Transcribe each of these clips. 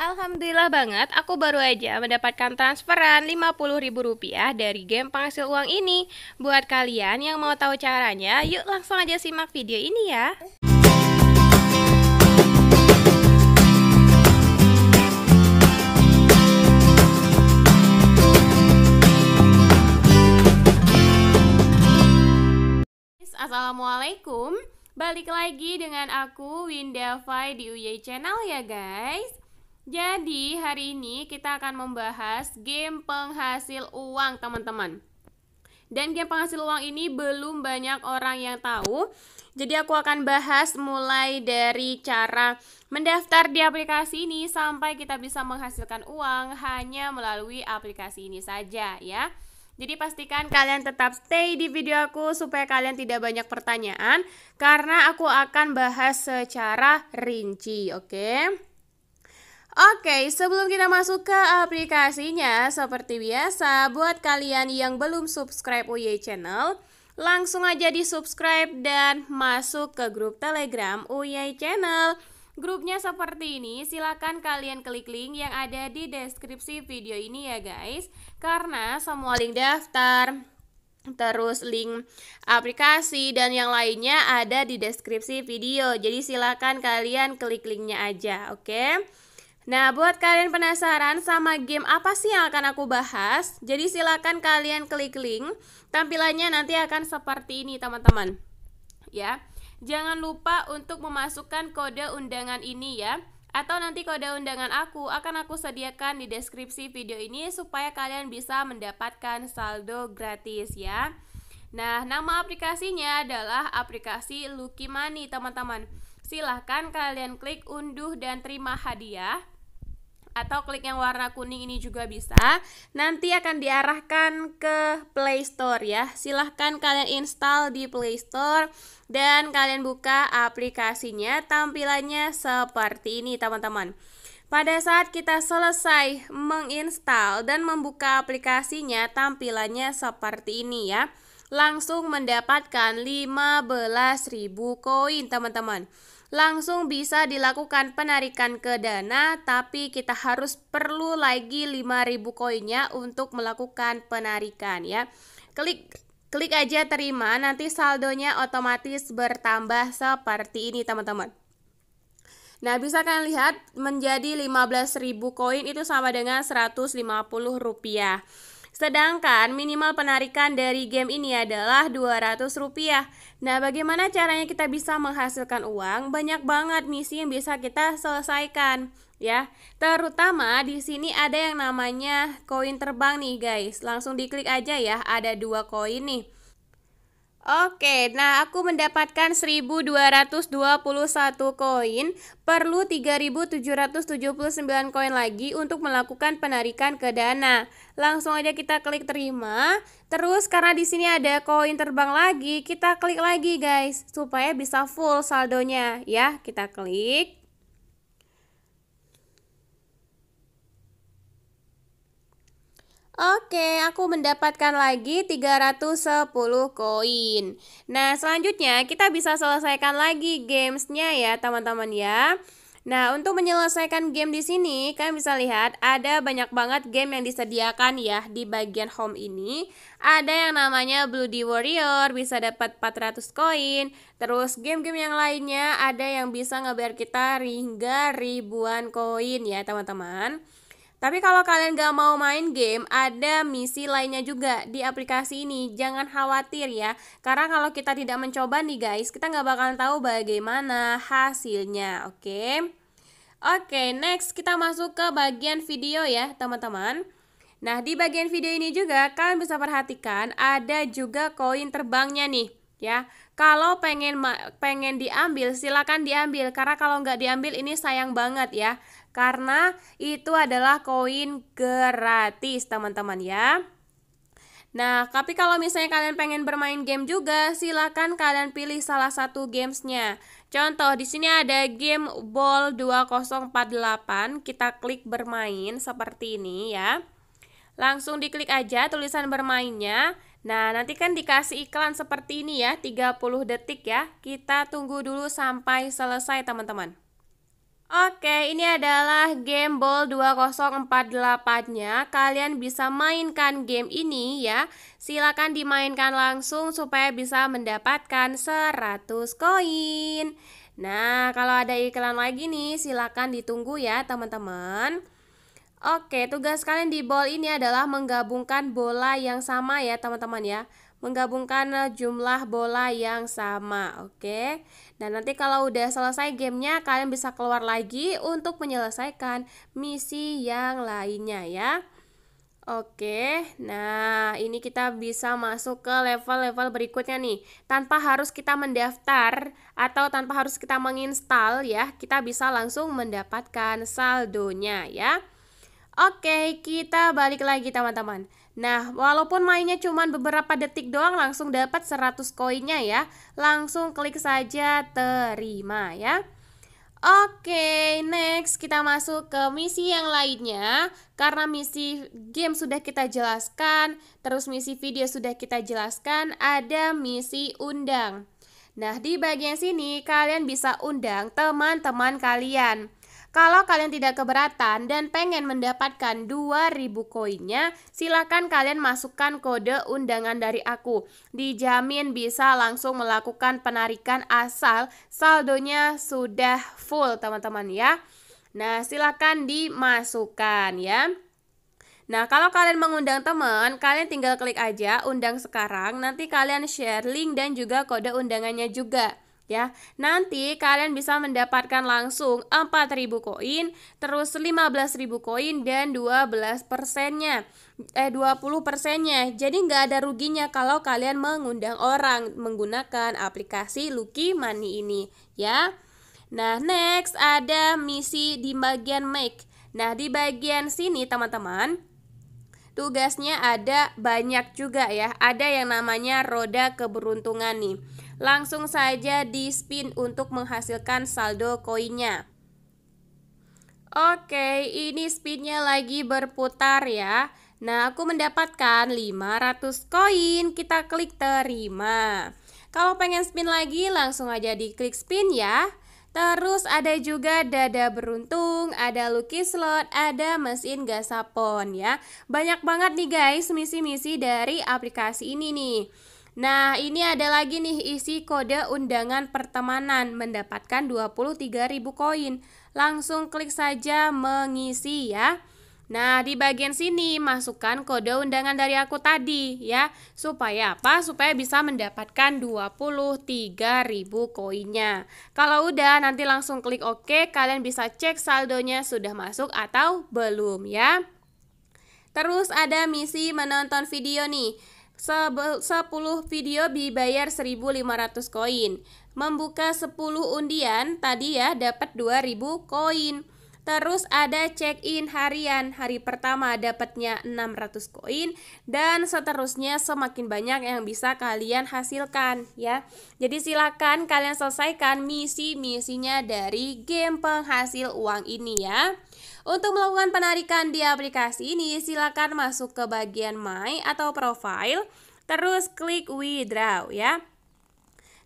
Alhamdulillah banget, aku baru aja mendapatkan transferan Rp50.000 dari game penghasil uang ini. Buat kalian yang mau tahu caranya, yuk langsung aja simak video ini ya. Assalamualaikum, balik lagi dengan aku Windafai di UY Channel ya guys. Jadi hari ini kita akan membahas game penghasil uang teman-teman Dan game penghasil uang ini belum banyak orang yang tahu Jadi aku akan bahas mulai dari cara mendaftar di aplikasi ini Sampai kita bisa menghasilkan uang hanya melalui aplikasi ini saja ya jadi pastikan kalian tetap stay di video aku supaya kalian tidak banyak pertanyaan karena aku akan bahas secara rinci, oke? Okay? Oke, sebelum kita masuk ke aplikasinya, seperti biasa, buat kalian yang belum subscribe UY Channel, langsung aja di subscribe dan masuk ke grup Telegram UY Channel. Grupnya seperti ini, silakan kalian klik link yang ada di deskripsi video ini ya guys, karena semua link daftar, terus link aplikasi dan yang lainnya ada di deskripsi video. Jadi silakan kalian klik linknya aja, oke? Okay? Nah, buat kalian penasaran sama game apa sih yang akan aku bahas, jadi silakan kalian klik link. Tampilannya nanti akan seperti ini, teman-teman. Ya. Jangan lupa untuk memasukkan kode undangan ini ya. Atau nanti kode undangan aku akan aku sediakan di deskripsi video ini supaya kalian bisa mendapatkan saldo gratis ya. Nah, nama aplikasinya adalah aplikasi Lucky Money, teman-teman. Silahkan kalian klik unduh dan terima hadiah atau klik yang warna kuning ini juga bisa. Nanti akan diarahkan ke Play Store ya. Silahkan kalian install di Play Store dan kalian buka aplikasinya. Tampilannya seperti ini teman-teman. Pada saat kita selesai menginstal dan membuka aplikasinya, tampilannya seperti ini ya. Langsung mendapatkan 15.000 koin teman-teman langsung bisa dilakukan penarikan ke dana tapi kita harus perlu lagi 5000 koinnya untuk melakukan penarikan ya. Klik klik aja terima nanti saldonya otomatis bertambah seperti ini teman-teman. Nah, bisa kalian lihat menjadi 15.000 koin itu sama dengan 150 rupiah. Sedangkan minimal penarikan dari game ini adalah Rp200. Nah, bagaimana caranya kita bisa menghasilkan uang? Banyak banget misi yang bisa kita selesaikan ya. Terutama di sini ada yang namanya koin terbang nih guys. Langsung diklik aja ya, ada dua koin nih. Oke, nah aku mendapatkan 1221 koin, perlu 3779 koin lagi untuk melakukan penarikan ke dana. Langsung aja kita klik terima, terus karena di sini ada koin terbang lagi, kita klik lagi guys supaya bisa full saldonya ya. Kita klik. Oke, aku mendapatkan lagi 310 koin. Nah, selanjutnya kita bisa selesaikan lagi gamesnya ya, teman-teman ya. Nah, untuk menyelesaikan game di sini, kalian bisa lihat ada banyak banget game yang disediakan ya di bagian home ini. Ada yang namanya Bloody Warrior, bisa dapat 400 koin. Terus game-game yang lainnya ada yang bisa ngebayar kita hingga ribuan koin ya, teman-teman. Tapi kalau kalian gak mau main game, ada misi lainnya juga di aplikasi ini. Jangan khawatir ya, karena kalau kita tidak mencoba nih guys, kita gak bakalan tahu bagaimana hasilnya, oke? Okay? Oke, okay, next kita masuk ke bagian video ya teman-teman. Nah, di bagian video ini juga kalian bisa perhatikan ada juga koin terbangnya nih ya. Kalau pengen pengen diambil silakan diambil karena kalau nggak diambil ini sayang banget ya karena itu adalah koin gratis teman-teman ya. Nah, tapi kalau misalnya kalian pengen bermain game juga, silahkan kalian pilih salah satu gamesnya. Contoh, di sini ada game Ball 2048, kita klik bermain seperti ini ya. Langsung diklik aja tulisan bermainnya. Nah, nanti kan dikasih iklan seperti ini ya, 30 detik ya. Kita tunggu dulu sampai selesai teman-teman. Oke, ini adalah game Ball 2048-nya. Kalian bisa mainkan game ini ya. Silakan dimainkan langsung supaya bisa mendapatkan 100 koin. Nah, kalau ada iklan lagi nih, silakan ditunggu ya, teman-teman. Oke, tugas kalian di ball ini adalah menggabungkan bola yang sama ya teman-teman ya. Menggabungkan eh, jumlah bola yang sama, oke. dan nah, nanti kalau udah selesai gamenya, kalian bisa keluar lagi untuk menyelesaikan misi yang lainnya ya. Oke, nah ini kita bisa masuk ke level-level berikutnya nih. Tanpa harus kita mendaftar atau tanpa harus kita menginstal ya, kita bisa langsung mendapatkan saldonya ya. Oke, kita balik lagi teman-teman. Nah, walaupun mainnya cuma beberapa detik doang langsung dapat 100 koinnya ya. Langsung klik saja terima ya. Oke, next kita masuk ke misi yang lainnya. Karena misi game sudah kita jelaskan, terus misi video sudah kita jelaskan, ada misi undang. Nah, di bagian sini kalian bisa undang teman-teman kalian. Kalau kalian tidak keberatan dan pengen mendapatkan 2000 koinnya, silakan kalian masukkan kode undangan dari aku. Dijamin bisa langsung melakukan penarikan asal saldonya sudah full, teman-teman ya. Nah, silakan dimasukkan ya. Nah, kalau kalian mengundang teman, kalian tinggal klik aja undang sekarang. Nanti kalian share link dan juga kode undangannya juga ya. Nanti kalian bisa mendapatkan langsung 4000 koin, terus 15000 koin dan 12 persennya. Eh 20 persennya. Jadi nggak ada ruginya kalau kalian mengundang orang menggunakan aplikasi Lucky Money ini, ya. Nah, next ada misi di bagian make. Nah, di bagian sini teman-teman, tugasnya ada banyak juga ya. Ada yang namanya roda keberuntungan nih langsung saja di spin untuk menghasilkan saldo koinnya. Oke, ini spinnya lagi berputar ya. Nah, aku mendapatkan 500 koin. Kita klik terima. Kalau pengen spin lagi, langsung aja di klik spin ya. Terus ada juga dada beruntung, ada lucky slot, ada mesin gasapon ya. Banyak banget nih guys misi-misi dari aplikasi ini nih. Nah, ini ada lagi nih isi kode undangan pertemanan mendapatkan 23.000 koin. Langsung klik saja mengisi ya. Nah, di bagian sini masukkan kode undangan dari aku tadi ya. Supaya apa? Supaya bisa mendapatkan 23.000 koinnya. Kalau udah nanti langsung klik OK, kalian bisa cek saldonya sudah masuk atau belum ya. Terus ada misi menonton video nih. 10 video dibayar 1500 koin. Membuka 10 undian tadi ya dapat 2000 koin. Terus ada check-in harian. Hari pertama dapatnya 600 koin dan seterusnya semakin banyak yang bisa kalian hasilkan ya. Jadi silakan kalian selesaikan misi-misinya dari game penghasil uang ini ya. Untuk melakukan penarikan di aplikasi ini, silakan masuk ke bagian My atau Profile, terus klik Withdraw ya.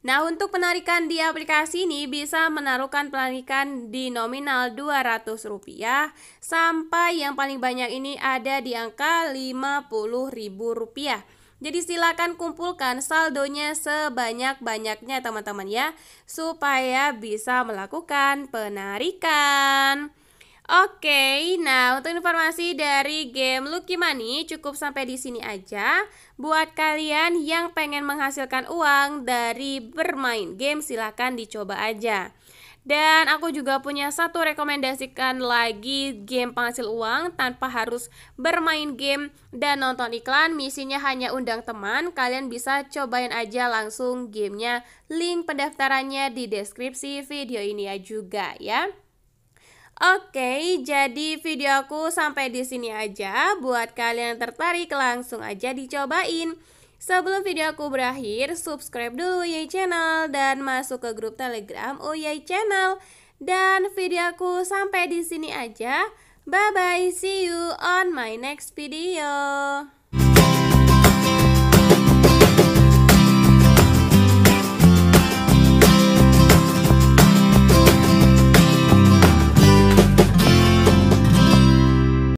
Nah, untuk penarikan di aplikasi ini bisa menaruhkan penarikan di nominal Rp200 sampai yang paling banyak ini ada di angka Rp50.000. Jadi silakan kumpulkan saldonya sebanyak-banyaknya teman-teman ya supaya bisa melakukan penarikan. Oke, nah untuk informasi dari game Lucky Money cukup sampai di sini aja. Buat kalian yang pengen menghasilkan uang dari bermain game silahkan dicoba aja. Dan aku juga punya satu rekomendasikan lagi game penghasil uang tanpa harus bermain game dan nonton iklan. Misinya hanya undang teman, kalian bisa cobain aja langsung gamenya. Link pendaftarannya di deskripsi video ini ya juga ya. Oke, jadi video aku sampai di sini aja. Buat kalian yang tertarik, langsung aja dicobain. Sebelum video aku berakhir, subscribe dulu ya Channel dan masuk ke grup Telegram Uyay oh Channel. Dan video aku sampai di sini aja. Bye-bye, see you on my next video.